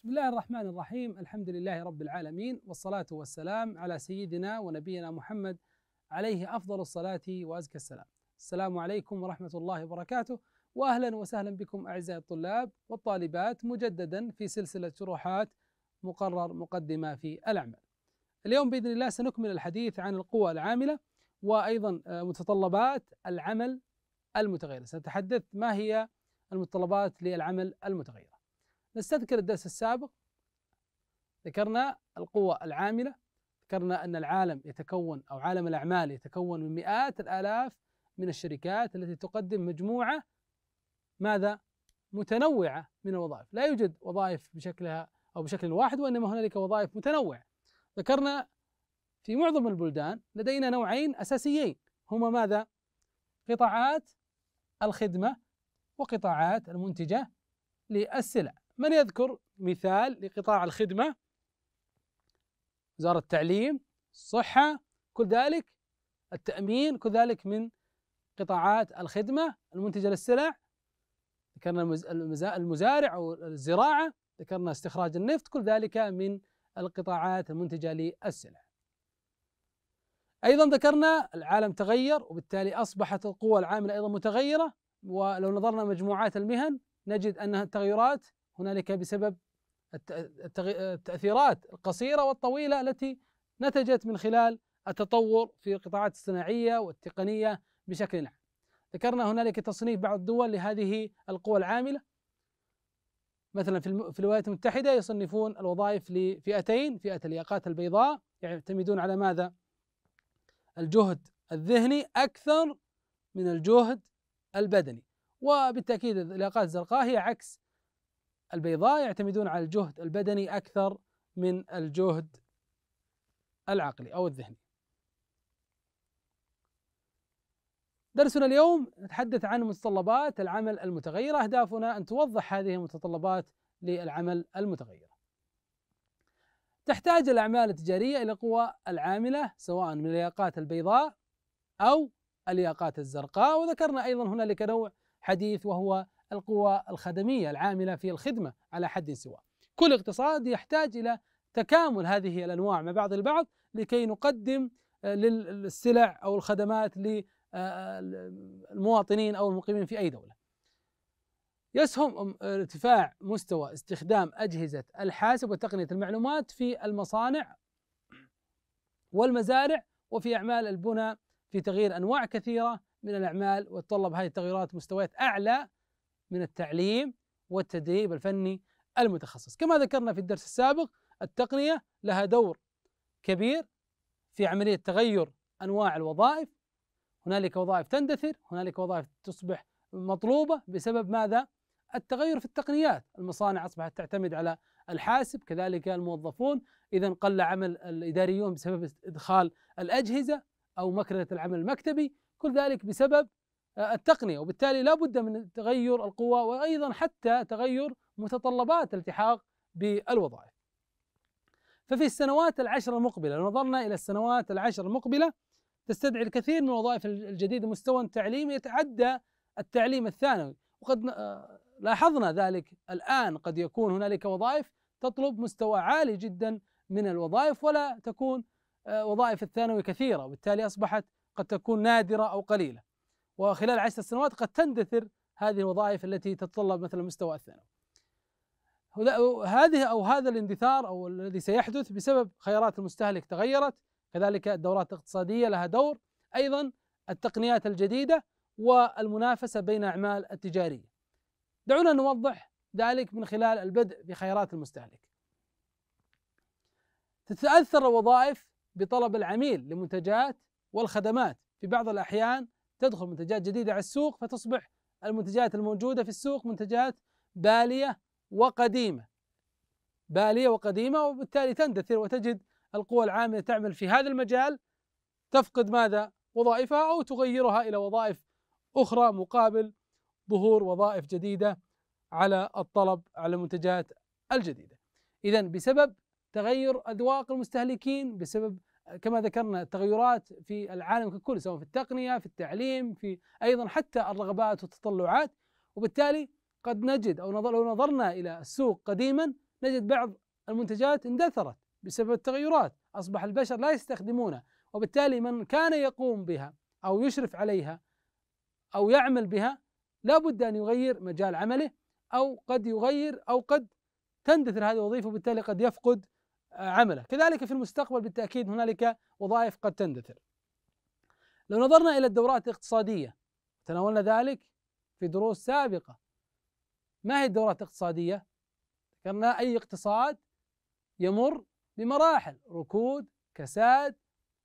بسم الله الرحمن الرحيم الحمد لله رب العالمين والصلاة والسلام على سيدنا ونبينا محمد عليه أفضل الصلاة وأزكى السلام السلام عليكم ورحمة الله وبركاته وأهلا وسهلا بكم أعزائي الطلاب والطالبات مجددا في سلسلة شروحات مقرر مقدمة في الأعمال اليوم بإذن الله سنكمل الحديث عن القوى العاملة وأيضا آه، متطلبات العمل المتغير سنتحدث ما هي المتطلبات للعمل المتغير نستذكر الدرس السابق ذكرنا القوة العاملة ذكرنا أن العالم يتكون أو عالم الأعمال يتكون من مئات الآلاف من الشركات التي تقدم مجموعة ماذا؟ متنوعة من الوظائف لا يوجد وظائف بشكلها أو بشكل واحد وإنما هنالك وظائف متنوعة ذكرنا في معظم البلدان لدينا نوعين أساسيين هما ماذا؟ قطاعات الخدمة وقطاعات المنتجة للسلع من يذكر مثال لقطاع الخدمة وزارة التعليم الصحة كل ذلك التأمين كل ذلك من قطاعات الخدمة المنتجة للسلع ذكرنا المزارع أو الزراعة ذكرنا استخراج النفط كل ذلك من القطاعات المنتجة للسلع أيضا ذكرنا العالم تغير وبالتالي أصبحت القوى العاملة أيضا متغيرة ولو نظرنا مجموعات المهن نجد أنها التغيرات هنالك بسبب التأثيرات القصيرة والطويلة التي نتجت من خلال التطور في القطاعات الصناعية والتقنية بشكل عام ذكرنا هنالك تصنيف بعض الدول لهذه القوى العاملة مثلا في الولايات المتحدة يصنفون الوظائف لفئتين فئة الياقات البيضاء يعتمدون على ماذا؟ الجهد الذهني أكثر من الجهد البدني وبالتأكيد الياقات الزرقاء هي عكس البيضاء يعتمدون على الجهد البدني أكثر من الجهد العقلي أو الذهني درسنا اليوم نتحدث عن متطلبات العمل المتغيرة أهدافنا أن توضح هذه المتطلبات للعمل المتغير تحتاج الأعمال التجارية إلى قوى العاملة سواء من الياقات البيضاء أو الياقات الزرقاء وذكرنا أيضا هنالك نوع حديث وهو القوى الخدميه العامله في الخدمه على حد سواء. كل اقتصاد يحتاج الى تكامل هذه الانواع مع بعض البعض لكي نقدم آه، للسلع او الخدمات للمواطنين آه، آه، او المقيمين في اي دوله. يسهم ارتفاع مستوى استخدام اجهزه الحاسب وتقنيه المعلومات في المصانع والمزارع وفي اعمال البنى في تغيير انواع كثيره من الاعمال وتطلب هذه التغييرات مستويات اعلى من التعليم والتدريب الفني المتخصص كما ذكرنا في الدرس السابق التقنية لها دور كبير في عملية تغير أنواع الوظائف هنالك وظائف تندثر هنالك وظائف تصبح مطلوبة بسبب ماذا؟ التغير في التقنيات المصانع أصبحت تعتمد على الحاسب كذلك الموظفون إذا قل عمل الإداريون بسبب إدخال الأجهزة أو مكنة العمل المكتبي كل ذلك بسبب آه، التقنية وبالتالي لا بد من تغير القوى وأيضا حتى تغير متطلبات الالتحاق بالوظائف ففي السنوات العشر المقبلة لو نظرنا إلى السنوات العشر المقبلة تستدعي الكثير من الوظائف الجديدة مستوى تعليمي يتعدى التعليم الثانوي وقد آه، لاحظنا ذلك الآن قد يكون هنالك وظائف تطلب مستوى عالي جدا من الوظائف ولا تكون آه، وظائف الثانوي كثيرة وبالتالي أصبحت قد تكون نادرة أو قليلة وخلال عشر سنوات قد تندثر هذه الوظائف التي تتطلب مثلا مستوى الثانوي هذه او هذا الاندثار او الذي سيحدث بسبب خيارات المستهلك تغيرت كذلك الدورات الاقتصاديه لها دور ايضا التقنيات الجديده والمنافسه بين اعمال التجاريه دعونا نوضح ذلك من خلال البدء بخيارات المستهلك تتاثر الوظائف بطلب العميل لمنتجات والخدمات في بعض الاحيان تدخل منتجات جديده على السوق فتصبح المنتجات الموجوده في السوق منتجات باليه وقديمه باليه وقديمه وبالتالي تندثر وتجد القوى العامله تعمل في هذا المجال تفقد ماذا وظائفها او تغيرها الى وظائف اخرى مقابل ظهور وظائف جديده على الطلب على المنتجات الجديده. اذا بسبب تغير اذواق المستهلكين بسبب كما ذكرنا التغيرات في العالم ككل سواء في التقنيه في التعليم في ايضا حتى الرغبات والتطلعات وبالتالي قد نجد او لو نظرنا الى السوق قديما نجد بعض المنتجات اندثرت بسبب التغيرات اصبح البشر لا يستخدمونها وبالتالي من كان يقوم بها او يشرف عليها او يعمل بها لابد ان يغير مجال عمله او قد يغير او قد تندثر هذه الوظيفه وبالتالي قد يفقد عمله كذلك في المستقبل بالتأكيد هنالك وظائف قد تندثر لو نظرنا إلى الدورات الاقتصادية تناولنا ذلك في دروس سابقة ما هي الدورات الاقتصادية؟ ذكرنا أي اقتصاد يمر بمراحل ركود كساد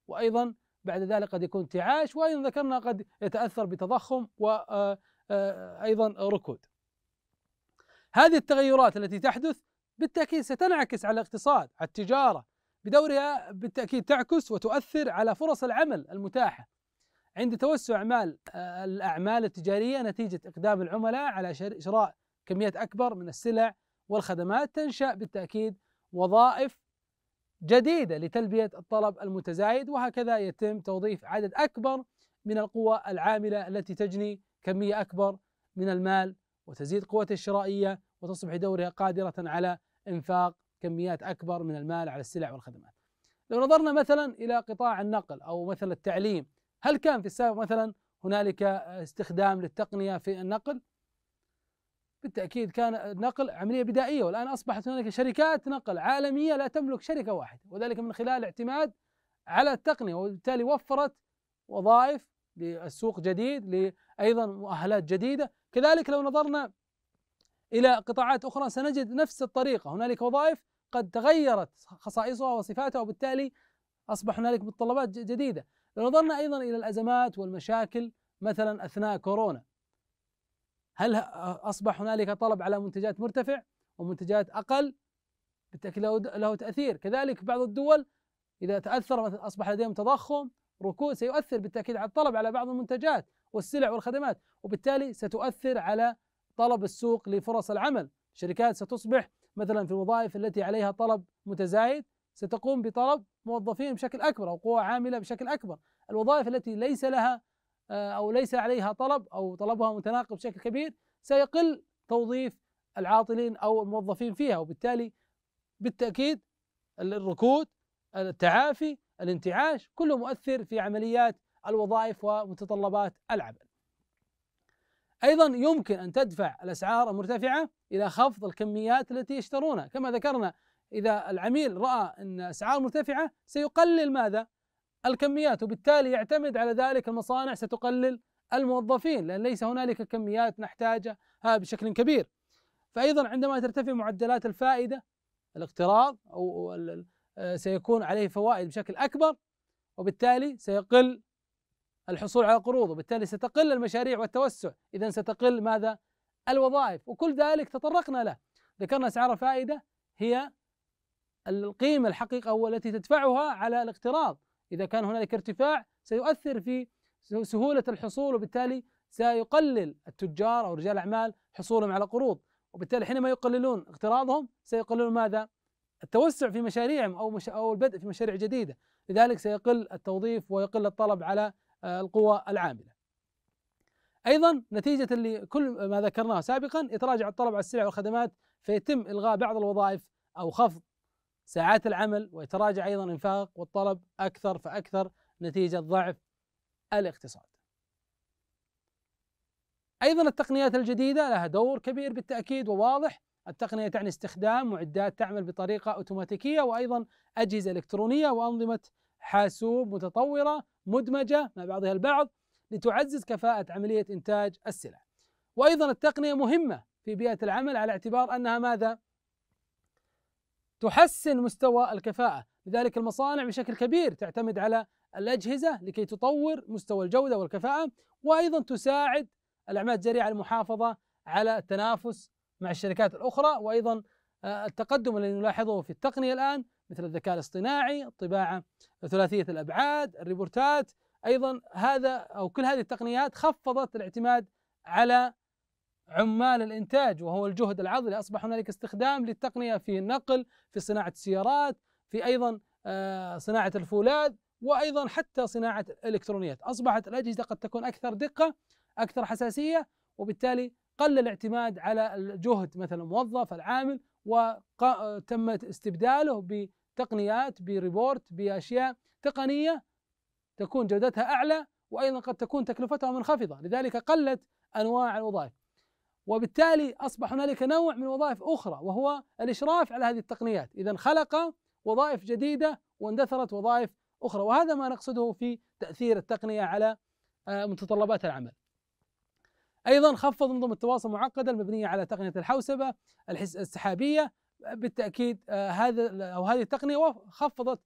وأيضا بعد ذلك قد يكون انتعاش وأيضا ذكرنا قد يتأثر بتضخم وأيضا آه، آه، ركود هذه التغيرات التي تحدث بالتأكيد ستنعكس على الاقتصاد على التجارة بدورها بالتأكيد تعكس وتؤثر على فرص العمل المتاحة عند توسع أعمال آه، الأعمال التجارية نتيجة إقدام العملاء على شراء كميات أكبر من السلع والخدمات تنشأ بالتأكيد وظائف جديدة لتلبية الطلب المتزايد وهكذا يتم توظيف عدد أكبر من القوى العاملة التي تجني كمية أكبر من المال وتزيد قوته الشرائية وتصبح دورها قادرة على إنفاق كميات أكبر من المال على السلع والخدمات لو نظرنا مثلا إلى قطاع النقل أو مثلا التعليم هل كان في السابق مثلا هنالك استخدام للتقنية في النقل بالتأكيد كان النقل عملية بدائية والآن أصبحت هنالك شركات نقل عالمية لا تملك شركة واحدة وذلك من خلال الاعتماد على التقنية وبالتالي وفرت وظائف للسوق جديد لأيضا مؤهلات جديدة كذلك لو نظرنا إلى قطاعات أخرى سنجد نفس الطريقة هنالك وظائف قد تغيرت خصائصها وصفاتها وبالتالي أصبح هنالك متطلبات جديدة لو نظرنا أيضا إلى الأزمات والمشاكل مثلا أثناء كورونا هل أصبح هنالك طلب على منتجات مرتفع ومنتجات أقل بالتأكيد له تأثير كذلك بعض الدول إذا تأثر مثلا أصبح لديهم تضخم ركود سيؤثر بالتأكيد على الطلب على بعض المنتجات والسلع والخدمات وبالتالي ستؤثر على طلب السوق لفرص العمل شركات ستصبح مثلا في الوظائف التي عليها طلب متزايد ستقوم بطلب موظفين بشكل اكبر او قوى عامله بشكل اكبر الوظائف التي ليس لها آه، او ليس عليها طلب او طلبها متناقض بشكل كبير سيقل توظيف العاطلين او الموظفين فيها وبالتالي بالتاكيد الركود التعافي الانتعاش كله مؤثر في عمليات الوظائف ومتطلبات العمل أيضا يمكن أن تدفع الأسعار المرتفعة إلى خفض الكميات التي يشترونها كما ذكرنا إذا العميل رأى أن أسعار مرتفعة سيقلل ماذا؟ الكميات وبالتالي يعتمد على ذلك المصانع ستقلل الموظفين لأن ليس هنالك كميات نحتاجها بشكل كبير فأيضا عندما ترتفع معدلات الفائدة الاقتراض أو سيكون عليه فوائد بشكل أكبر وبالتالي سيقل الحصول على قروض وبالتالي ستقل المشاريع والتوسع إذا ستقل ماذا الوظائف وكل ذلك تطرقنا له ذكرنا أسعار الفائدة هي القيمة الحقيقة التي تدفعها على الاقتراض إذا كان هنالك ارتفاع سيؤثر في سهولة الحصول وبالتالي سيقلل التجار أو رجال الأعمال حصولهم على قروض وبالتالي حينما يقللون اقتراضهم سيقللون ماذا؟ التوسع في مشاريعهم أو مش أو البدء في مشاريع جديدة لذلك سيقل التوظيف ويقل الطلب على آه، القوى العامله. ايضا نتيجه لكل ما ذكرناه سابقا يتراجع الطلب على السلع والخدمات فيتم الغاء بعض الوظائف او خفض ساعات العمل ويتراجع ايضا الانفاق والطلب اكثر فاكثر نتيجه ضعف الاقتصاد. ايضا التقنيات الجديده لها دور كبير بالتاكيد وواضح التقنيه تعني استخدام معدات تعمل بطريقه اوتوماتيكيه وايضا اجهزه الكترونيه وانظمه حاسوب متطوره مدمجة مع بعضها البعض لتعزز كفاءة عملية إنتاج السلع وأيضا التقنية مهمة في بيئة العمل على اعتبار أنها ماذا؟ تحسن مستوى الكفاءة لذلك المصانع بشكل كبير تعتمد على الأجهزة لكي تطور مستوى الجودة والكفاءة وأيضا تساعد الأعمال الجريئة على المحافظة على التنافس مع الشركات الأخرى وأيضا آه، التقدم الذي نلاحظه في التقنية الآن مثل الذكاء الاصطناعي الطباعة ثلاثية الأبعاد الريبورتات أيضا هذا أو كل هذه التقنيات خفضت الاعتماد على عمال الإنتاج وهو الجهد العضلي أصبح هنالك استخدام للتقنية في النقل في صناعة السيارات في أيضا آه، صناعة الفولاذ وأيضا حتى صناعة الإلكترونيات أصبحت الأجهزة قد تكون أكثر دقة أكثر حساسية وبالتالي قل الاعتماد على الجهد مثلا الموظف العامل وتم استبداله بتقنيات بريبورت باشياء تقنيه تكون جودتها اعلى وايضا قد تكون تكلفتها منخفضه لذلك قلت انواع الوظائف وبالتالي اصبح هنالك نوع من وظائف اخرى وهو الاشراف على هذه التقنيات اذا خلق وظائف جديده واندثرت وظائف اخرى وهذا ما نقصده في تاثير التقنيه على آه، متطلبات العمل ايضا خفض منظومه التواصل المعقده المبنيه على تقنيه الحوسبه السحابيه بالتاكيد آه، هذا او هذه التقنيه خفضت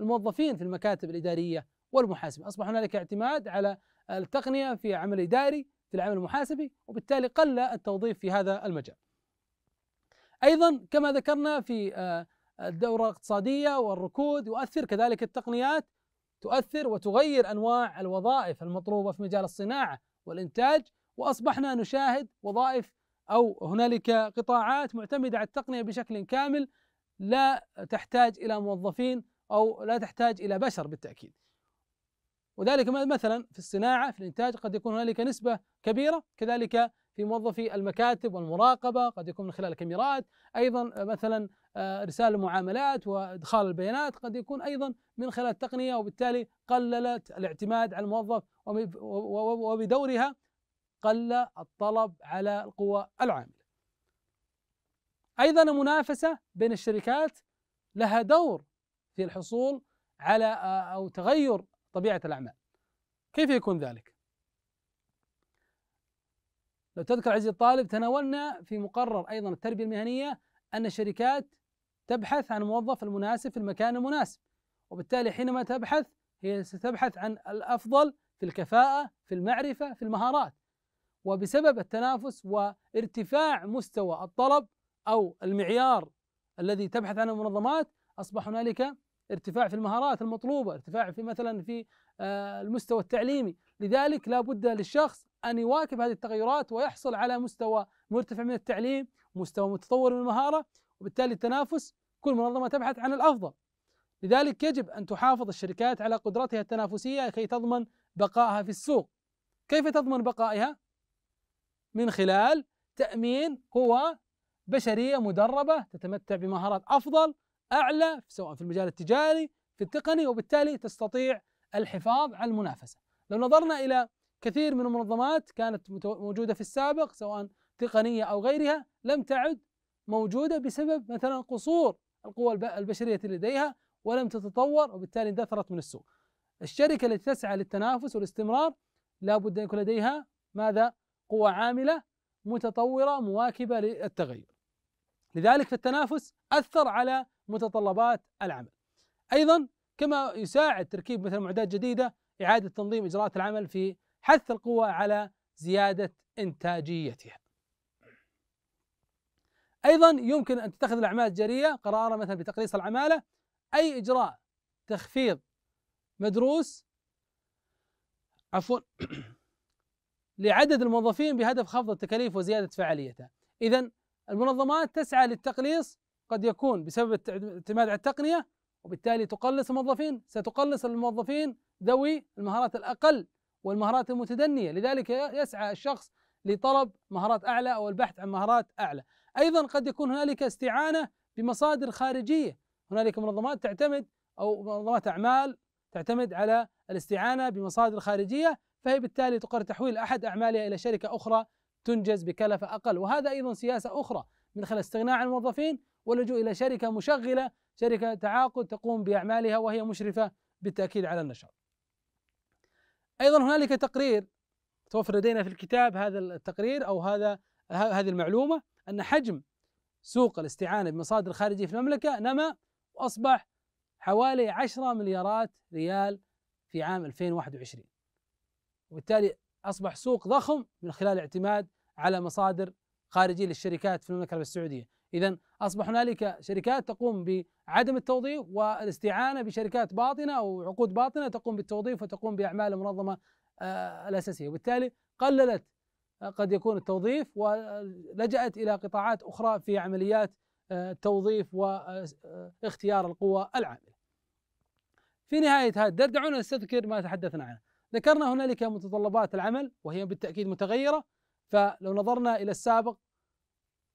الموظفين في المكاتب الاداريه والمحاسبه، اصبح هنالك اعتماد على التقنيه في عمل اداري في العمل المحاسبي وبالتالي قل التوظيف في هذا المجال. ايضا كما ذكرنا في آه، الدوره الاقتصاديه والركود يؤثر كذلك التقنيات تؤثر وتغير انواع الوظائف المطلوبه في مجال الصناعه والانتاج واصبحنا نشاهد وظائف او هنالك قطاعات معتمده على التقنيه بشكل كامل لا تحتاج الى موظفين او لا تحتاج الى بشر بالتاكيد. وذلك مثلا في الصناعه في الانتاج قد يكون هنالك نسبه كبيره كذلك في موظفي المكاتب والمراقبه قد يكون من خلال الكاميرات ايضا مثلا آه، ارسال المعاملات وادخال البيانات قد يكون ايضا من خلال التقنيه وبالتالي قللت الاعتماد على الموظف وبدورها قل الطلب على القوى العامله. ايضا المنافسه بين الشركات لها دور في الحصول على آه، او تغير طبيعه الاعمال. كيف يكون ذلك؟ لو تذكر عزيزي الطالب تناولنا في مقرر ايضا التربيه المهنيه ان الشركات تبحث عن الموظف المناسب في المكان المناسب وبالتالي حينما تبحث هي ستبحث عن الافضل في الكفاءه في المعرفه في المهارات وبسبب التنافس وارتفاع مستوى الطلب او المعيار الذي تبحث عنه المنظمات اصبح هنالك ارتفاع في المهارات المطلوبه، ارتفاع في مثلا في آه، المستوى التعليمي، لذلك لا بد للشخص ان يواكب هذه التغيرات ويحصل على مستوى مرتفع من التعليم، مستوى متطور من المهاره، وبالتالي التنافس كل منظمه تبحث عن الافضل. لذلك يجب ان تحافظ الشركات على قدرتها التنافسيه لكي تضمن بقائها في السوق. كيف تضمن بقائها؟ من خلال تأمين قوى بشرية مدربة تتمتع بمهارات أفضل أعلى سواء في المجال التجاري في التقني وبالتالي تستطيع الحفاظ على المنافسة لو نظرنا إلى كثير من المنظمات كانت موجودة في السابق سواء تقنية أو غيرها لم تعد موجودة بسبب مثلا قصور القوى البشرية لديها ولم تتطور وبالتالي اندثرت من السوق الشركة التي تسعى للتنافس والاستمرار لا بد أن يكون لديها ماذا قوى عامله متطوره مواكبه للتغير. لذلك فالتنافس اثر على متطلبات العمل. ايضا كما يساعد تركيب مثل معدات جديده اعاده تنظيم اجراءات العمل في حث القوى على زياده انتاجيتها. ايضا يمكن ان تتخذ الاعمال التجاريه قرارا مثلا بتقليص العماله اي اجراء تخفيض مدروس عفوا لعدد الموظفين بهدف خفض التكاليف وزيادة فعاليتها إذا المنظمات تسعى للتقليص قد يكون بسبب الاعتماد على التقنية وبالتالي تقلص الموظفين ستقلص الموظفين ذوي المهارات الأقل والمهارات المتدنية لذلك يسعى الشخص لطلب مهارات أعلى أو البحث عن مهارات أعلى أيضا قد يكون هنالك استعانة بمصادر خارجية هنالك منظمات تعتمد أو منظمات أعمال تعتمد على الاستعانة بمصادر خارجية فهي بالتالي تقر تحويل أحد أعمالها إلى شركة أخرى تنجز بكلفة أقل وهذا أيضا سياسة أخرى من خلال استغناء عن الموظفين واللجوء إلى شركة مشغلة شركة تعاقد تقوم بأعمالها وهي مشرفة بالتأكيد على النشاط أيضا هنالك تقرير توفر لدينا في الكتاب هذا التقرير أو هذا هذه المعلومة أن حجم سوق الاستعانة بمصادر خارجية في المملكة نما وأصبح حوالي 10 مليارات ريال في عام 2021 وبالتالي اصبح سوق ضخم من خلال الاعتماد على مصادر خارجيه للشركات في المملكه العربيه السعوديه، اذا اصبح هنالك شركات تقوم بعدم التوظيف والاستعانه بشركات باطنه او عقود باطنه تقوم بالتوظيف وتقوم باعمال المنظمه آه، الاساسيه، وبالتالي قللت آه، قد يكون التوظيف ولجأت الى قطاعات اخرى في عمليات آه، التوظيف واختيار القوى العامله. في نهايه هذا الدرس دعونا نستذكر ما تحدثنا عنه. ذكرنا هنالك متطلبات العمل وهي بالتأكيد متغيرة فلو نظرنا إلى السابق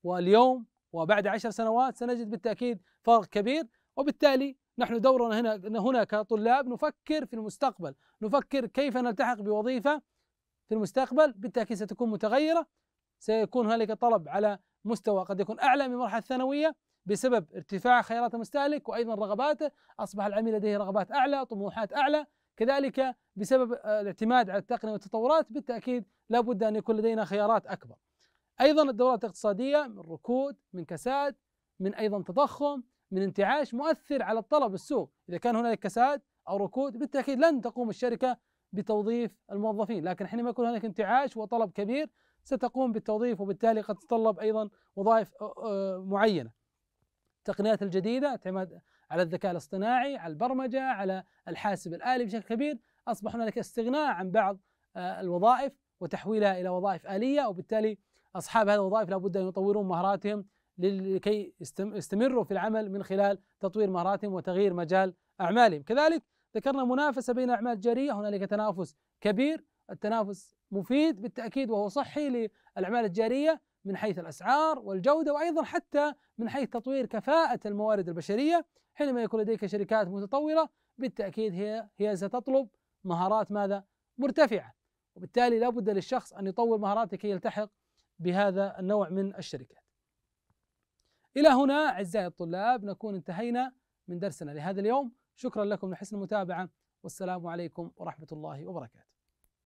واليوم وبعد عشر سنوات سنجد بالتأكيد فرق كبير وبالتالي نحن دورنا هنا هنا كطلاب نفكر في المستقبل، نفكر كيف نلتحق بوظيفه في المستقبل بالتاكيد ستكون متغيره سيكون هنالك طلب على مستوى قد يكون اعلى من المرحله الثانويه بسبب ارتفاع خيارات المستهلك وايضا رغباته، اصبح العميل لديه رغبات اعلى، طموحات اعلى، كذلك بسبب آه، الاعتماد على التقنيه والتطورات بالتاكيد لابد ان يكون لدينا خيارات اكبر. ايضا الدورات الاقتصاديه من ركود، من كساد، من ايضا تضخم، من انتعاش مؤثر على الطلب السوق، اذا كان هنالك كساد او ركود بالتاكيد لن تقوم الشركه بتوظيف الموظفين، لكن حينما يكون هناك انتعاش وطلب كبير ستقوم بالتوظيف وبالتالي قد تتطلب ايضا وظائف معينه. التقنيات الجديده اعتماد على الذكاء الاصطناعي، على البرمجه، على الحاسب الالي بشكل كبير أصبح هنالك استغناء عن بعض آه، الوظائف وتحويلها إلى وظائف آلية وبالتالي أصحاب هذه الوظائف لابد أن يطورون مهاراتهم لكي يستمروا في العمل من خلال تطوير مهاراتهم وتغيير مجال أعمالهم كذلك ذكرنا منافسة بين الأعمال التجارية هنالك تنافس كبير التنافس مفيد بالتأكيد وهو صحي للأعمال التجارية من حيث الأسعار والجودة وأيضا حتى من حيث تطوير كفاءة الموارد البشرية حينما يكون لديك شركات متطورة بالتأكيد هي هي ستطلب مهارات ماذا مرتفعة وبالتالي لا بد للشخص أن يطور مهاراته كي يلتحق بهذا النوع من الشركات إلى هنا أعزائي الطلاب نكون انتهينا من درسنا لهذا اليوم شكرا لكم لحسن المتابعة والسلام عليكم ورحمة الله وبركاته